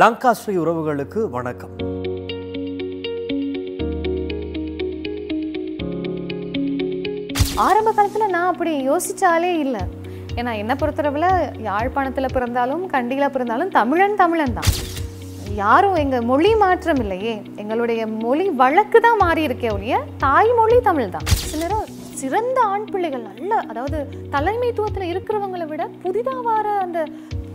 லங்கா ஸ்ரீ உறவுகளுக்கு வணக்கம் ஆரம்ப காலத்தில் நான் அப்படி யோசித்தாலே இல்லை ஏன்னா என்னை பொறுத்தளவில் யாழ்ப்பாணத்தில் பிறந்தாலும் கண்டியில் பிறந்தாலும் தமிழன் தமிழன் தான் யாரும் எங்கள் மொழி மாற்றம் இல்லையே எங்களுடைய மொழி வழக்கு தான் மாறி இருக்கே ஒழிய தாய்மொழி தமிழ் தான் நேரம் சிறந்த ஆண் பிள்ளைகள் நல்ல அதாவது தலைமைத்துவத்தில் இருக்கிறவங்களை விட புதிதாக வர அந்த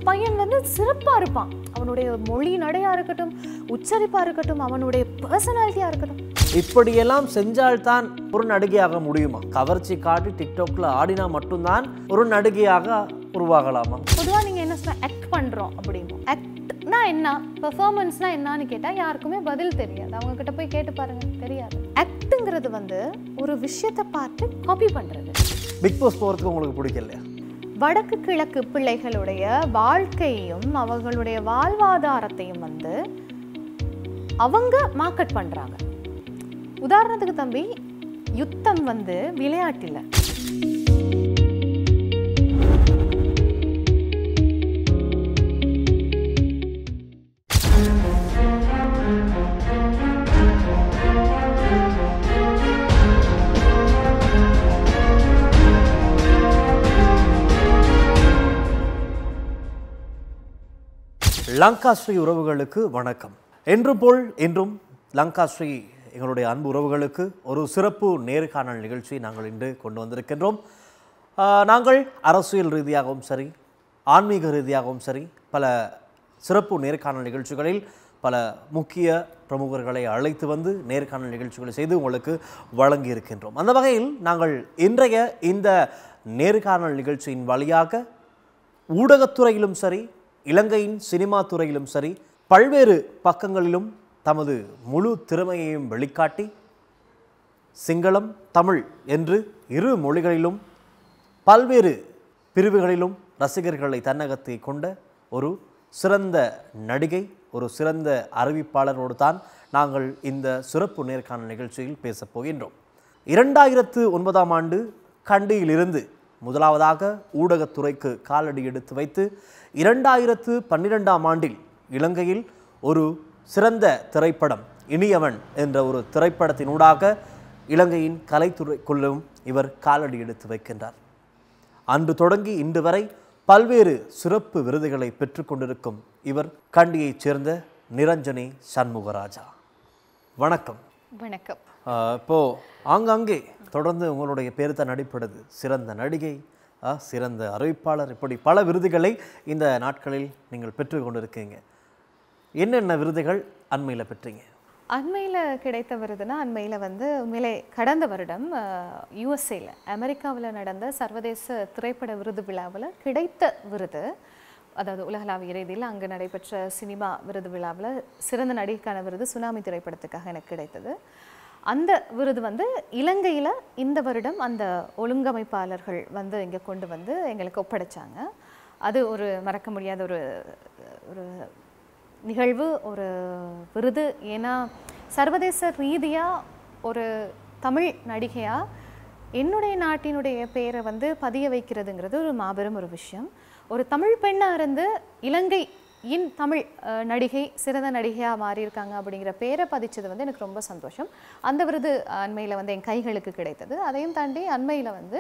பையன் வந்து சிறப்பாக இருப்பான் அவனுடைய மொழி நடையாக இருக்கட்டும் உச்சரிப்பாக இருக்கட்டும் அவனுடைய பர்சனாலிட்டியாக இருக்கட்டும் இப்படியெல்லாம் செஞ்சால்தான் ஒரு நடிகையாக முடியுமா கவர்ச்சி காட்டி டிக்டாக்ல ஆடினா மட்டும்தான் ஒரு நடிகையாக உருவாகலாமா பொதுவாக நீங்கள் என்ன சொன்னால் ஆக்ட் பண்ணுறோம் அப்படிமா ஆக்ட்னா என்ன பெர்ஃபார்மன்ஸ்னா என்னன்னு கேட்டால் யாருக்குமே பதில் தெரியாது அவங்க கிட்ட போய் கேட்டு பாருங்க தெரியாது ஆக்ட்டுங்கிறது வந்து ஒரு விஷயத்தை பார்த்து காப்பி பண்ணுறது பிக் பாஸ் போகிறதுக்கு உங்களுக்கு பிடிக்கலையா வடக்கு கிழக்கு பிள்ளைகளுடைய வாழ்க்கையும் அவர்களுடைய வாழ்வாதாரத்தையும் வந்து அவங்க மார்க்கெட் பண்ணுறாங்க உதாரணத்துக்கு தம்பி யுத்தம் வந்து விளையாட்டில் லங்கா ஸ்ரீ உறவுகளுக்கு வணக்கம் என்று போல் இன்றும் லங்கா ஸ்ரீ எங்களுடைய அன்பு உறவுகளுக்கு ஒரு சிறப்பு நேர்காணல் நிகழ்ச்சியை நாங்கள் இன்று கொண்டு வந்திருக்கின்றோம் நாங்கள் அரசியல் ரீதியாகவும் சரி ஆன்மீக ரீதியாகவும் சரி பல சிறப்பு நேர்காணல் நிகழ்ச்சிகளில் பல முக்கிய பிரமுகர்களை அழைத்து வந்து நேர்காணல் நிகழ்ச்சிகளை செய்து உங்களுக்கு வழங்கியிருக்கின்றோம் அந்த வகையில் நாங்கள் இன்றைய இந்த நேர்காணல் நிகழ்ச்சியின் வழியாக ஊடகத்துறையிலும் சரி இலங்கையின் சினிமா துறையிலும் சரி பல்வேறு பக்கங்களிலும் தமது முழு திறமையையும் வெளிக்காட்டி சிங்களம் தமிழ் என்று இரு மொழிகளிலும் பல்வேறு பிரிவுகளிலும் ரசிகர்களை தன்னகத்தை கொண்ட ஒரு சிறந்த நடிகை ஒரு சிறந்த அறிவிப்பாளரோடு தான் நாங்கள் இந்த சிறப்பு நேர்காணல் நிகழ்ச்சியில் பேசப் போகின்றோம் இரண்டாயிரத்து ஒன்பதாம் ஆண்டு கண்டியிலிருந்து முதலாவதாக ஊடகத்துறைக்கு காலடி எடுத்து வைத்து இரண்டாயிரத்து பன்னிரெண்டாம் ஆண்டில் இலங்கையில் ஒரு சிறந்த திரைப்படம் இனியவன் என்ற ஒரு திரைப்படத்தினூடாக இலங்கையின் கலைத்துறைக்குள்ளும் இவர் காலடி எடுத்து வைக்கின்றார் அன்று தொடங்கி இன்று வரை பல்வேறு சிறப்பு விருதுகளை பெற்றுக்கொண்டிருக்கும் இவர் கண்டியைச் சேர்ந்த நிரஞ்சனி சண்முகராஜா வணக்கம் வணக்கம் இப்போது ஆங்காங்கே தொடர்ந்து உங்களுடைய பேர் தான் நடிப்படுது சிறந்த நடிகை சிறந்த அறிவிப்பாளர் இப்படி பல விருதுகளை இந்த நாட்களில் நீங்கள் பெற்று கொண்டிருக்கீங்க என்னென்ன விருதுகள் அண்மையில் பெற்றீங்க அண்மையில் கிடைத்த விருதுனா அண்மையில் வந்து உண்மையிலே கடந்த வருடம் யூஎஸ்ஏல அமெரிக்காவில் நடந்த சர்வதேச திரைப்பட விருது விழாவில் கிடைத்த விருது அதாவது உலகளாவிய ரீதியில் அங்கு நடைபெற்ற சினிமா விருது விழாவில் சிறந்த நடிகைக்கான விருது சுனாமி திரைப்படத்துக்காக எனக்கு கிடைத்தது அந்த விருது வந்து இலங்கையில் இந்த வருடம் அந்த ஒழுங்கமைப்பாளர்கள் வந்து இங்கே கொண்டு வந்து எங்களுக்கு ஒப்படைச்சாங்க அது ஒரு மறக்க முடியாத ஒரு ஒரு நிகழ்வு ஒரு விருது ஏன்னா சர்வதேச ரீதியாக ஒரு தமிழ் நடிகையாக என்னுடைய நாட்டினுடைய பெயரை வந்து பதிய வைக்கிறதுங்கிறது ஒரு மாபெரும் ஒரு விஷயம் ஒரு தமிழ் பெண்ணாக இருந்து இலங்கை இன் தமிழ் நடிகை சிறந்த நடிகையாக மாறியிருக்காங்க அப்படிங்கிற பேரை பதிச்சது வந்து எனக்கு ரொம்ப சந்தோஷம் அந்த விருது அண்மையில் வந்து என் கைகளுக்கு கிடைத்தது அதையும் தாண்டி அண்மையில் வந்து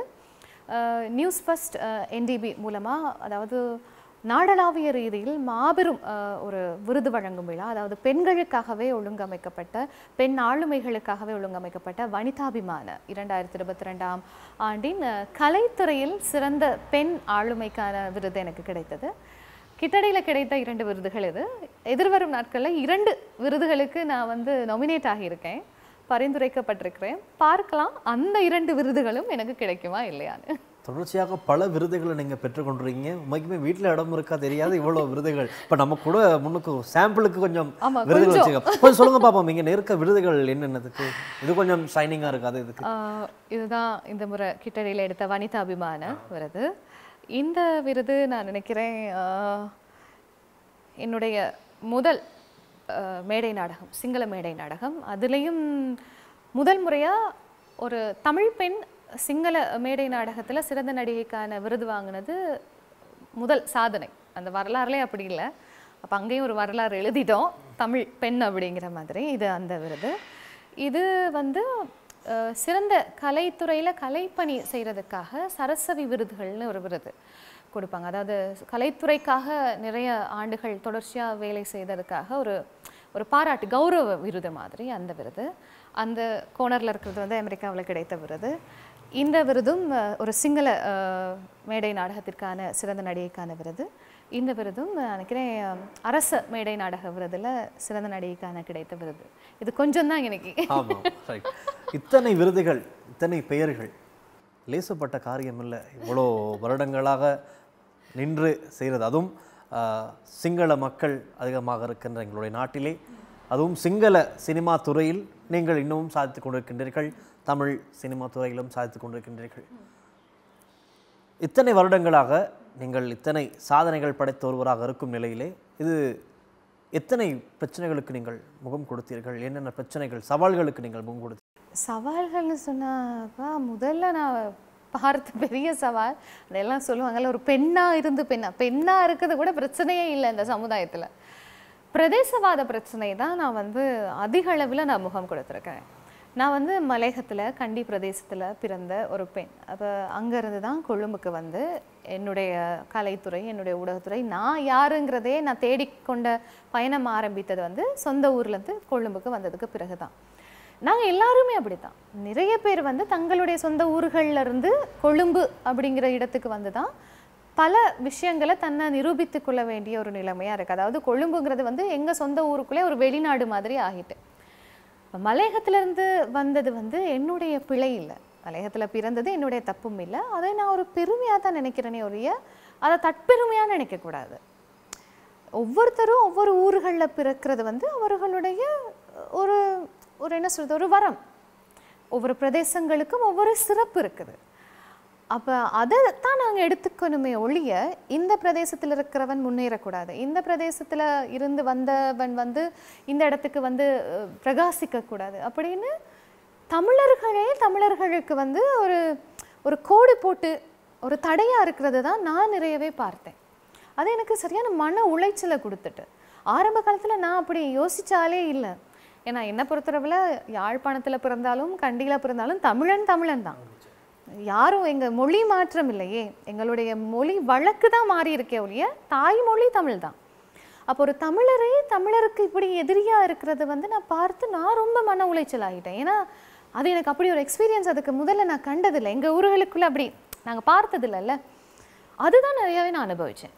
நியூஸ் ஃபஸ்ட் என்டிபி மூலமாக அதாவது நாடளாவிய ரீதியில் மாபெரும் ஒரு விருது வழங்கும் விழா அதாவது பெண்களுக்காகவே ஒழுங்கமைக்கப்பட்ட பெண் ஆளுமைகளுக்காகவே ஒழுங்கமைக்கப்பட்ட வனிதாபிமான இரண்டாயிரத்தி இருபத்தி ரெண்டாம் ஆண்டின் கலைத்துறையில் சிறந்த பெண் ஆளுமைக்கான விருது எனக்கு கிடைத்தது கிட்டடையில் கிடைத்த இரண்டு விருதுகள் இது எதிர்வரும் நாட்களில் இரண்டு விருதுகளுக்கு நான் வந்து நாமினேட் ஆகியிருக்கேன் பரிந்துரைக்கப்பட்டிருக்கிறேன் பார்க்கலாம் அந்த இரண்டு விருதுகளும் எனக்கு கிடைக்குமா இல்லையான்னு தொடர்ச்சியாக பல விருதுகளை நீங்கள் பெற்றுக்கொண்டிருக்கீங்க உங்களுக்குமே வீட்டில் இடம் இருக்கா தெரியாது இவ்வளோ விருதுகள் இப்போ நம்ம கூட முன்னுக்கு சாம்பிளுக்கு கொஞ்சம் விருதுகள் வச்சுக்கோங்க கொஞ்சம் சொல்லுங்க பாப்போம் இங்கே நெருக்க விருதுகள் என்னென்னதுக்கு இது கொஞ்சம் ஷைனிங்காக இருக்காது இதுக்கு இதுதான் இந்த முறை கிட்டடியில் எடுத்த வனிதா அபிமான விருது இந்த விருது நான் நினைக்கிறேன் என்னுடைய முதல் மேடை நாடகம் சிங்கள மேடை நாடகம் அதுலேயும் முதல் முறையாக ஒரு தமிழ் பெண் சிங்கள மேடை நாடகத்தில் சிறந்த நடிகைக்கான விருது வாங்கினது முதல் சாதனை அந்த வரலாறுலே அப்படி இல்லை அப்போ அங்கேயும் ஒரு வரலாறு எழுதிட்டோம் தமிழ் பெண் அப்படிங்கிற மாதிரி இது அந்த விருது இது வந்து சிறந்த கலைத்துறையில் கலைப்பணி செய்கிறதுக்காக சரஸ்வதி விருதுகள்னு ஒரு விருது கொடுப்பாங்க அதாவது கலைத்துறைக்காக நிறைய ஆண்டுகள் தொடர்ச்சியாக வேலை செய்ததுக்காக ஒரு ஒரு பாராட்டு கௌரவ விருது மாதிரி அந்த விருது அந்த கோனரில் இருக்கிறது வந்து அமெரிக்காவில் கிடைத்த விருது இந்த விருதும் ஒரு சிங்கள மேடை நாடகத்திற்கான சிறந்த நடிகைக்கான விருது இந்த விருதும் நினைக்கிறேன் அரச மேடை நாடக விருதில் சிறந்த நடிகைக்கான கிடைத்த விருது இது கொஞ்சம் தான் எனக்கு இத்தனை விருதுகள் இத்தனை பெயர்கள் லேசப்பட்ட காரியம் இல்லை இவ்வளோ வருடங்களாக நின்று செய்கிறது அதுவும் சிங்கள மக்கள் அதிகமாக இருக்கின்ற எங்களுடைய நாட்டிலே அதுவும் சிங்கள சினிமா துறையில் நீங்கள் இன்னமும் சாதித்து கொண்டிருக்கின்றீர்கள் தமிழ் சினிமா துறையிலும் சாதித்து கொண்டிருக்கின்றீர்கள் இத்தனை வருடங்களாக நீங்கள் இத்தனை சாதனைகள் படைத்த ஒருவராக இருக்கும் நிலையிலே இது எத்தனை பிரச்சனைகளுக்கு நீங்கள் முகம் கொடுத்தீர்கள் என்னென்ன பிரச்சனைகள் சவால்களுக்கு நீங்கள் முகம் கொடுத்தீர்கள் சவால்கள்னு சொன்னாக்கா முதல்ல நான் பார்த்த பெரிய சவால் அதெல்லாம் சொல்லுவாங்கல்ல ஒரு பெண்ணாக இருந்து பெண்ணா பெண்ணாக இருக்கிறது கூட பிரச்சனையே இல்லை இந்த சமுதாயத்தில் பிரதேசவாத பிரச்சனை தான் நான் வந்து அதிக அளவில் நான் முகம் கொடுத்துருக்கேன் நான் வந்து மலையகத்தில் கண்டி பிரதேசத்தில் பிறந்த ஒரு பெண் அப்போ அங்கேருந்து தான் கொழும்புக்கு வந்து என்னுடைய கலைத்துறை என்னுடைய ஊடகத்துறை நான் யாருங்கிறதே நான் தேடிக்கொண்ட பயணம் ஆரம்பித்தது வந்து சொந்த ஊர்லேருந்து கொழும்புக்கு வந்ததுக்கு பிறகு தான் நாங்கள் எல்லாருமே அப்படி தான் நிறைய பேர் வந்து தங்களுடைய சொந்த ஊர்களிலிருந்து கொழும்பு அப்படிங்கிற இடத்துக்கு வந்து தான் பல விஷயங்களை தன்னை நிரூபித்து கொள்ள வேண்டிய ஒரு நிலைமையாக இருக்குது அதாவது கொழும்புங்கிறது வந்து எங்கள் சொந்த ஊருக்குள்ளே ஒரு வெளிநாடு மாதிரி ஆகிட்டு மலையகத்திலிருந்து வந்தது வந்து என்னுடைய பிழை இல்லை மலையகத்தில் பிறந்தது என்னுடைய தப்பும் இல்லை அதை நான் ஒரு பெருமையாக தான் நினைக்கிறேனே ஒழிய அதை தற்பெருமையாக நினைக்கக்கூடாது ஒவ்வொருத்தரும் ஒவ்வொரு ஊர்களில் பிறக்கிறது வந்து அவர்களுடைய ஒரு ஒரு என்ன சொல்கிறது ஒரு வரம் ஒவ்வொரு பிரதேசங்களுக்கும் ஒவ்வொரு சிறப்பு இருக்குது அப்போ அதை தான் நாங்கள் எடுத்துக்கணுமே ஒழிய இந்த பிரதேசத்தில் இருக்கிறவன் முன்னேறக்கூடாது இந்த பிரதேசத்தில் இருந்து வந்தவன் வந்து இந்த இடத்துக்கு வந்து பிரகாசிக்கக்கூடாது அப்படின்னு தமிழர்களே தமிழர்களுக்கு வந்து ஒரு ஒரு கோடு போட்டு ஒரு தடையாக இருக்கிறது தான் நான் நிறையவே பார்த்தேன் அது எனக்கு சரியான மன உளைச்சலை கொடுத்துட்டு ஆரம்ப காலத்தில் நான் அப்படி யோசித்தாலே இல்லை ஏன்னா என்னை பொறுத்தளவில் யாழ்ப்பாணத்தில் பிறந்தாலும் கண்டியில் பிறந்தாலும் தமிழன் தமிழன் தான் யாரும் எங்கள் மொழி மாற்றம் இல்லையே எங்களுடைய மொழி வழக்கு தான் மாறி இருக்கே ஒழிய தாய்மொழி தமிழ் தான் அப்போ ஒரு தமிழரே தமிழருக்கு இப்படி எதிரியாக இருக்கிறது வந்து நான் பார்த்து நான் ரொம்ப மன உளைச்சல் ஆகிட்டேன் ஏன்னா அது எனக்கு அப்படி ஒரு எக்ஸ்பீரியன்ஸ் அதுக்கு முதல்ல நான் கண்டதில்லை எங்கள் ஊர்களுக்குள்ளே அப்படி நாங்கள் பார்த்ததில்லல்ல அதுதான் நிறையாவே நான் அனுபவித்தேன்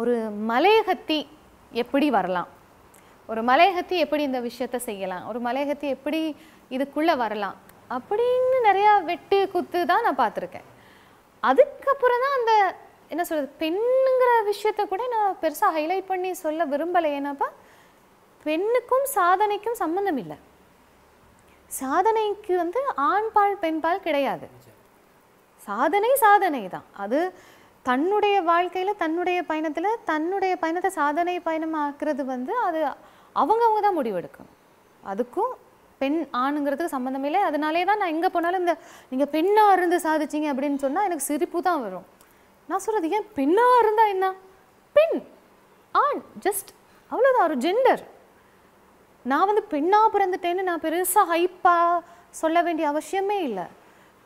ஒரு மலையகத்தி எப்படி வரலாம் ஒரு மலையகத்தி எப்படி இந்த விஷயத்த செய்யலாம் ஒரு மலையகத்தி எப்படி இதுக்குள்ளே வரலாம் அப்படின்னு நிறையா வெட்டு குத்து தான் நான் பார்த்துருக்கேன் அதுக்கப்புறம் தான் அந்த என்ன சொல்கிறது பெண்ணுங்கிற விஷயத்த கூட நான் பெருசாக ஹைலைட் பண்ணி சொல்ல விரும்பலை ஏன்னாப்பா பெண்ணுக்கும் சாதனைக்கும் சம்மந்தம் இல்லை சாதனைக்கு வந்து ஆண் பால் பெண் பால் கிடையாது சாதனை சாதனை தான் அது தன்னுடைய வாழ்க்கையில் தன்னுடைய பயணத்தில் தன்னுடைய பயணத்தை சாதனை பயணமாக்குறது வந்து அது அவங்கவுங்க தான் முடிவெடுக்கும் அதுக்கும் பெண் ஆணுங்கிறதுக்கு சம்மந்தமே இல்லை அதனாலே தான் நான் எங்கே போனாலும் இந்த நீங்கள் பெண்ணாக இருந்து சாதிச்சிங்க அப்படின்னு சொன்னால் எனக்கு சிரிப்பு தான் வரும் நான் சொல்கிறது ஏன் பெண்ணாக இருந்தால் என்ன பெண் ஆண் ஜஸ்ட் அவ்வளோதான் ஒரு ஜெண்டர் நான் வந்து பெண்ணாக பிறந்துட்டேன்னு நான் பெருசாக ஹைப்பாக சொல்ல வேண்டிய அவசியமே இல்லை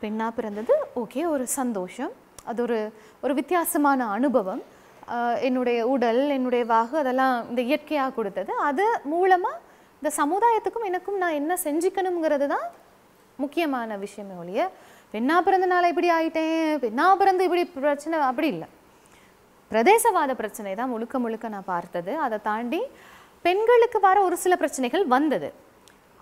பெண்ணாக பிறந்தது ஓகே ஒரு சந்தோஷம் அது ஒரு ஒரு வித்தியாசமான அனுபவம் என்னுடைய உடல் என்னுடைய வாகு அதெல்லாம் இந்த இயற்கையாக கொடுத்தது அது மூலமாக இந்த சமுதாயத்துக்கும் எனக்கும் நான் என்ன செஞ்சுக்கணுங்கிறது தான் முக்கியமான விஷயமே ஒழிய பெண்ணா பிறந்தனால இப்படி ஆயிட்டேன் பெண்ணா பிறந்து இப்படி பிரச்சனை அப்படி இல்லை பிரதேசவாத பிரச்சனை தான் முழுக்க முழுக்க நான் பார்த்தது அதை தாண்டி பெண்களுக்கு வர ஒரு சில பிரச்சனைகள் வந்தது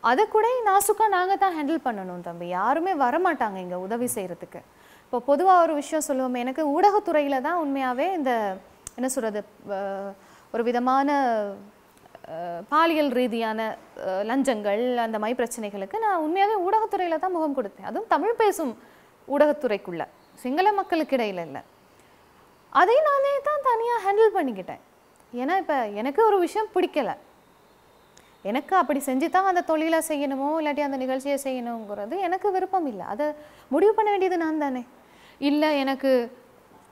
அதை கூட நாசுக்காக நாங்கள் தான் ஹேண்டில் பண்ணணும் தம்பி யாருமே வரமாட்டாங்க இங்கே உதவி செய்கிறதுக்கு இப்போ பொதுவாக ஒரு விஷயம் சொல்லுவோம் எனக்கு ஊடகத்துறையில் தான் உண்மையாகவே இந்த என்ன சொல்கிறது ஒரு விதமான பாலியல் ரீதியான லஞ்சங்கள் அந்த மாதிரி பிரச்சனைகளுக்கு நான் உண்மையாகவே ஊடகத்துறையில் தான் முகம் கொடுத்தேன் அதுவும் தமிழ் பேசும் ஊடகத்துறைக்குள்ளே சிங்கள மக்களுக்கு இடையில இல்லை அதை நானே தான் தனியாக ஹேண்டில் பண்ணிக்கிட்டேன் ஏன்னா இப்போ எனக்கு ஒரு விஷயம் பிடிக்கலை எனக்கு அப்படி செஞ்சு தான் அந்த தொழிலை செய்யணுமோ இல்லாட்டி அந்த நிகழ்ச்சியை செய்யணுங்கிறது எனக்கு விருப்பம் இல்லை அதை முடிவு பண்ண வேண்டியது நான் தானே இல்லை எனக்கு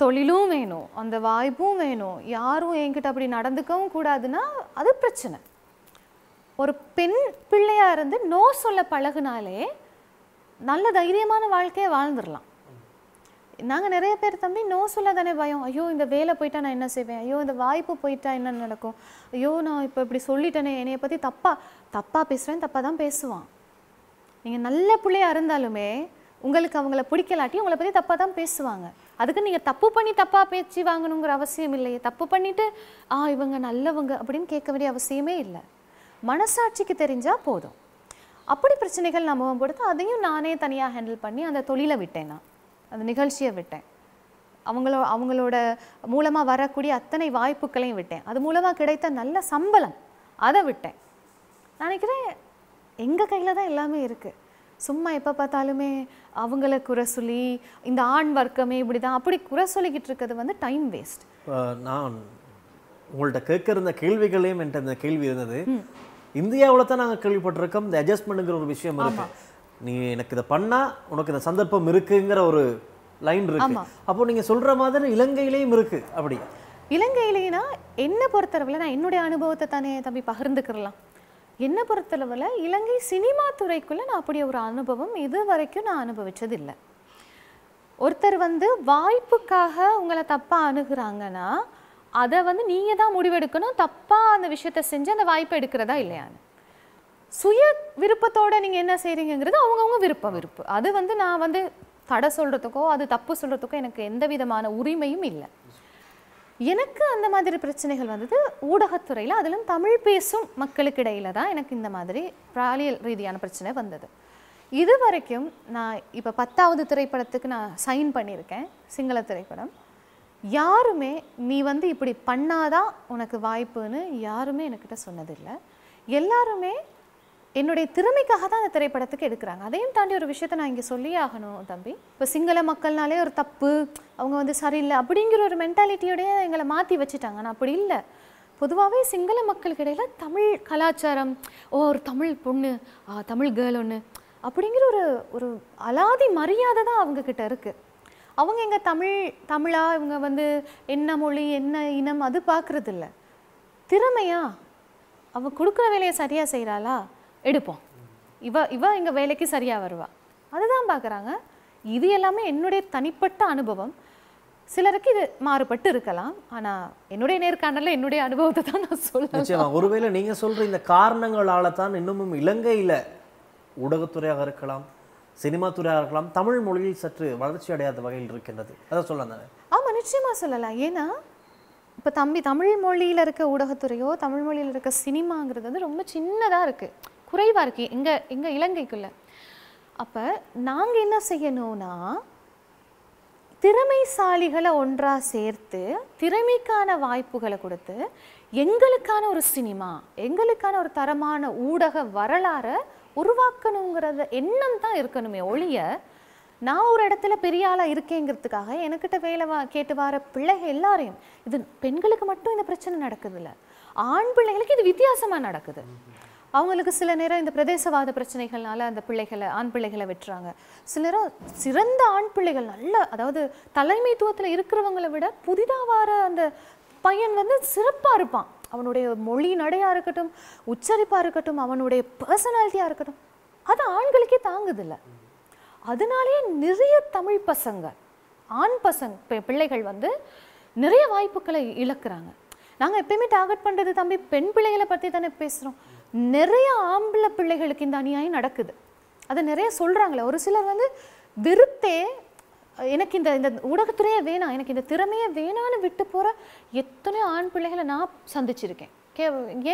தொழிலும் வேணும் அந்த வாய்ப்பும் வேணும் யாரும் என்கிட்ட அப்படி நடந்துக்கவும் கூடாதுன்னா அது பிரச்சனை ஒரு பெண் பிள்ளையாக இருந்து நோ சொல்ல பழகுனாலே நல்ல தைரியமான வாழ்க்கையை வாழ்ந்துடலாம் நாங்கள் நிறைய பேர் தம்பி நோ சொல்ல தானே பயம் ஐயோ இந்த வேலை போயிட்டா நான் என்ன செய்வேன் ஐயோ இந்த வாய்ப்பு போயிட்டா என்ன நடக்கும் ஐயோ நான் இப்போ இப்படி சொல்லிட்டேனே என்னைய பற்றி தப்பாக தப்பாக பேசுவேன் தப்பாக தான் பேசுவான் நீங்கள் நல்ல பிள்ளையாக இருந்தாலுமே உங்களுக்கு அவங்கள பிடிக்கலாட்டி உங்களை பற்றி தப்பாக தான் பேசுவாங்க அதுக்கு நீங்கள் தப்பு பண்ணி தப்பாக பேச்சு வாங்கணுங்கிற அவசியம் இல்லையே தப்பு பண்ணிவிட்டு ஆ இவங்க நல்லவங்க அப்படின்னு கேட்க வேண்டிய அவசியமே இல்லை மனசாட்சிக்கு தெரிஞ்சால் போதும் அப்படி பிரச்சனைகள் நம்ம பொறுத்து அதையும் நானே தனியாக ஹேண்டில் பண்ணி அந்த தொழிலை விட்டேன் நான் அந்த நிகழ்ச்சியை விட்டேன் அவங்களோ அவங்களோட மூலமாக வரக்கூடிய அத்தனை வாய்ப்புகளையும் விட்டேன் அது மூலமாக கிடைத்த நல்ல சம்பளம் அதை விட்டேன் நினைக்கிறேன் எங்கள் கையில் தான் எல்லாமே இருக்குது சும்மா எப்போ பார்த்தாலுமே அவங்கள குறை சொல்லி இந்த ஆண் வர்க்கமே இப்படி தான் அப்படி குறை சொல்லிக்கிட்டு இருக்கிறது வந்து டைம் வேஸ்ட் நான் உங்கள்கிட்ட கேட்குற இந்த கேள்விகளையும் என்கிட்ட இந்த கேள்வி இருந்தது இந்தியாவில் தான் நாங்கள் கேள்விப்பட்டிருக்கோம் இந்த அட்ஜஸ்ட்மெண்ட்டுங்கிற ஒரு விஷயம் இருக்கு நீ எனக்கு இதை பண்ணால் உனக்கு இந்த சந்தர்ப்பம் இருக்குங்கிற ஒரு லைன் இருக்கு அப்போ நீங்கள் சொல்கிற மாதிரி இலங்கையிலேயும் இருக்குது அப்படி இலங்கையிலேயே என்ன பொறுத்தரவில் நான் என்னுடைய அனுபவத்தை தானே தம்பி பகிர்ந்துக்கிறலாம் என்னை பொறுத்தளவில் இலங்கை சினிமா துறைக்குள்ளே நான் அப்படி ஒரு அனுபவம் இது வரைக்கும் நான் அனுபவித்ததில்லை ஒருத்தர் வந்து வாய்ப்புக்காக உங்களை தப்பாக அணுகிறாங்கன்னா அதை வந்து நீங்கள் தான் முடிவெடுக்கணும் தப்பாக அந்த விஷயத்த செஞ்சு அந்த வாய்ப்பை எடுக்கிறதா இல்லையான்னு சுய விருப்பத்தோடு நீங்கள் என்ன செய்கிறீங்கிறது அவங்கவுங்க விருப்பம் விருப்பு அது வந்து நான் வந்து தடை சொல்கிறதுக்கோ அது தப்பு சொல்கிறதுக்கோ எனக்கு எந்த விதமான உரிமையும் இல்லை எனக்கு அந்த மாதிரி பிரச்சனைகள் வந்தது ஊடகத்துறையில் அதிலும் தமிழ் பேசும் மக்களுக்கு இடையில தான் எனக்கு இந்த மாதிரி பாலியல் ரீதியான பிரச்சனை வந்தது இது வரைக்கும் நான் இப்போ பத்தாவது திரைப்படத்துக்கு நான் சைன் பண்ணியிருக்கேன் சிங்கள திரைப்படம் யாருமே நீ வந்து இப்படி பண்ணாதான் உனக்கு வாய்ப்புன்னு யாருமே என்கிட்ட சொன்னதில்லை எல்லாருமே என்னுடைய திறமைக்காக தான் அந்த திரைப்படத்துக்கு எடுக்கிறாங்க அதையும் தாண்டி ஒரு விஷயத்த நான் இங்கே சொல்லி ஆகணும் தம்பி இப்போ சிங்கள மக்கள்னாலே ஒரு தப்பு அவங்க வந்து சரியில்லை அப்படிங்கிற ஒரு மென்டாலிட்டியோடய எங்களை மாற்றி வச்சுட்டாங்க நான் அப்படி இல்லை பொதுவாகவே சிங்கள மக்களுக்கு இடையில் தமிழ் கலாச்சாரம் ஓ ஒரு தமிழ் பொண்ணு தமிழ் கேர்ள் ஒன்று அப்படிங்கிற ஒரு ஒரு அலாதி மரியாதை தான் அவங்கக்கிட்ட இருக்குது அவங்க எங்கள் தமிழ் தமிழாக இவங்க வந்து என்ன மொழி என்ன இனம் அது பார்க்குறதில்ல திறமையா அவள் கொடுக்குற வேலையை சரியாக செய்கிறாளா எடுப்போம் இவ இவ எங்கள் வேலைக்கு சரியாக வருவா அதுதான் பார்க்குறாங்க இது எல்லாமே என்னுடைய தனிப்பட்ட அனுபவம் சிலருக்கு இது மாறுபட்டு இருக்கலாம் ஆனால் என்னுடைய நேர்காணல என்னுடைய அனுபவத்தை தான் நான் சொல்லுவேன் ஒருவேளை நீங்கள் சொல்கிற இந்த காரணங்களால தான் இன்னமும் இலங்கையில் ஊடகத்துறையாக இருக்கலாம் சினிமா துறையாக இருக்கலாம் தமிழ் மொழியில் சற்று வளர்ச்சி அடையாத வகையில் இருக்கின்றது அதை சொல்லலாம் தானே ஆமாம் நிச்சயமாக சொல்லலாம் ஏன்னா இப்போ தம்பி தமிழ் மொழியில் இருக்க ஊடகத்துறையோ தமிழ் மொழியில் இருக்க சினிமாங்கிறது வந்து ரொம்ப சின்னதாக இருக்குது குறைவாக இருக்கு இங்கே இங்கே இலங்கைக்குள்ளே அப்போ நாங்கள் என்ன செய்யணும்னா திறமைசாலிகளை ஒன்றாக சேர்த்து திறமைக்கான வாய்ப்புகளை கொடுத்து எங்களுக்கான ஒரு சினிமா எங்களுக்கான ஒரு தரமான ஊடக வரலாறை உருவாக்கணுங்கிறத எண்ணம் தான் இருக்கணுமே ஒழிய நான் ஒரு இடத்துல பெரிய ஆளாக இருக்கேங்கிறதுக்காக என்கிட்ட வேலை வா கேட்டு வர பிள்ளைகள் எல்லாரையும் இது பெண்களுக்கு மட்டும் இந்த பிரச்சனை நடக்குது இல்லை ஆண் பிள்ளைகளுக்கு இது வித்தியாசமாக நடக்குது அவங்களுக்கு சில நேரம் இந்த பிரதேசவாத பிரச்சனைகள்னால அந்த பிள்ளைகளை ஆண் பிள்ளைகளை வெட்டுறாங்க சில நேரம் சிறந்த ஆண் பிள்ளைகள் நல்ல அதாவது தலைமைத்துவத்தில் இருக்கிறவங்களை விட புதிதாக வர அந்த பையன் வந்து சிறப்பாக இருப்பான் அவனுடைய மொழி நடையாக இருக்கட்டும் உச்சரிப்பாக இருக்கட்டும் அவனுடைய பர்சனாலிட்டியாக இருக்கட்டும் அது ஆண்களுக்கே தாங்குதில்லை அதனாலேயே நிறைய தமிழ் பசங்க ஆண் பசங்க பிள்ளைகள் வந்து நிறைய வாய்ப்புகளை இழக்கிறாங்க நாங்கள் எப்பயுமே டார்கெட் பண்ணுறது தம்பி பெண் பிள்ளைகளை பற்றி தானே பேசுகிறோம் நிறைய ஆம்பளை பிள்ளைகளுக்கு இந்த அநியாயம் நடக்குது அதை நிறைய சொல்கிறாங்களே ஒரு சிலர் வந்து வெறுத்தே எனக்கு இந்த இந்த ஊடகத்துறையே வேணாம் எனக்கு இந்த திறமையே வேணான்னு விட்டு போகிற எத்தனை ஆண் பிள்ளைகளை நான் சந்திச்சிருக்கேன் கே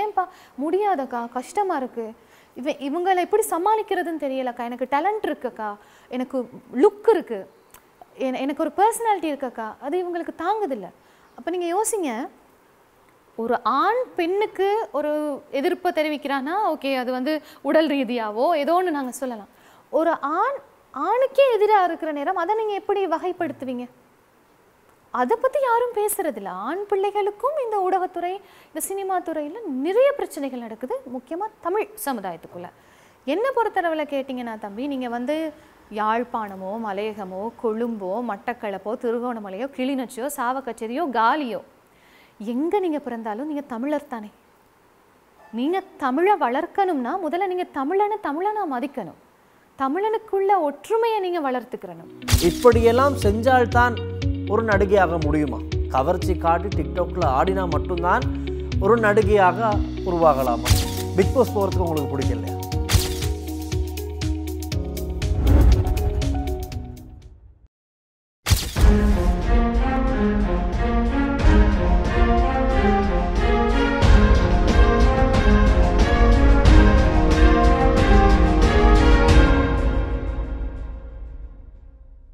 ஏன்பா முடியாதக்கா கஷ்டமாக இருக்குது இவ இவங்களை எப்படி சமாளிக்கிறதுன்னு தெரியலக்கா எனக்கு டேலண்ட் இருக்குக்கா எனக்கு லுக் இருக்குது எனக்கு ஒரு பர்சனாலிட்டி இருக்கக்கா அது இவங்களுக்கு தாங்குதில்லை அப்போ நீங்கள் யோசிங்க ஒரு ஆண் பெண்ணுக்கு ஒரு எதிர்ப்பை தெரிவிக்கிறான்னா ஓகே அது வந்து உடல் ரீதியாவோ ஏதோ ஒன்று நாங்கள் சொல்லலாம் ஒரு ஆண் ஆணுக்கே எதிராக இருக்கிற நேரம் அதை நீங்கள் எப்படி வகைப்படுத்துவீங்க அதை பற்றி யாரும் இல்லை ஆண் பிள்ளைகளுக்கும் இந்த ஊடகத்துறை இந்த சினிமா துறையில் நிறைய பிரச்சனைகள் நடக்குது முக்கியமாக தமிழ் சமுதாயத்துக்குள்ளே என்ன பொறுத்தளவில் கேட்டிங்கன்னா தம்பி நீங்கள் வந்து யாழ்ப்பாணமோ மலையகமோ கொழும்போ மட்டக்களப்போ திருகோணமலையோ கிளிநொச்சியோ சாவக்கச்சேரியோ காலியோ எங்கே நீங்கள் பிறந்தாலும் நீங்கள் தமிழர் தானே நீங்கள் தமிழை வளர்க்கணும்னா முதல்ல நீங்கள் தமிழனை தமிழனை மதிக்கணும் தமிழனுக்குள்ள ஒற்றுமையை நீங்கள் வளர்த்துக்கிறணும் இப்படியெல்லாம் செஞ்சால்தான் ஒரு நடிகையாக முடியுமா கவர்ச்சி காட்டி டிக்டாக்ல ஆடினா மட்டும்தான் ஒரு நடிகையாக உருவாகலாமா பிக் பாஸ் போகிறதுக்கு உங்களுக்கு பிடிக்கல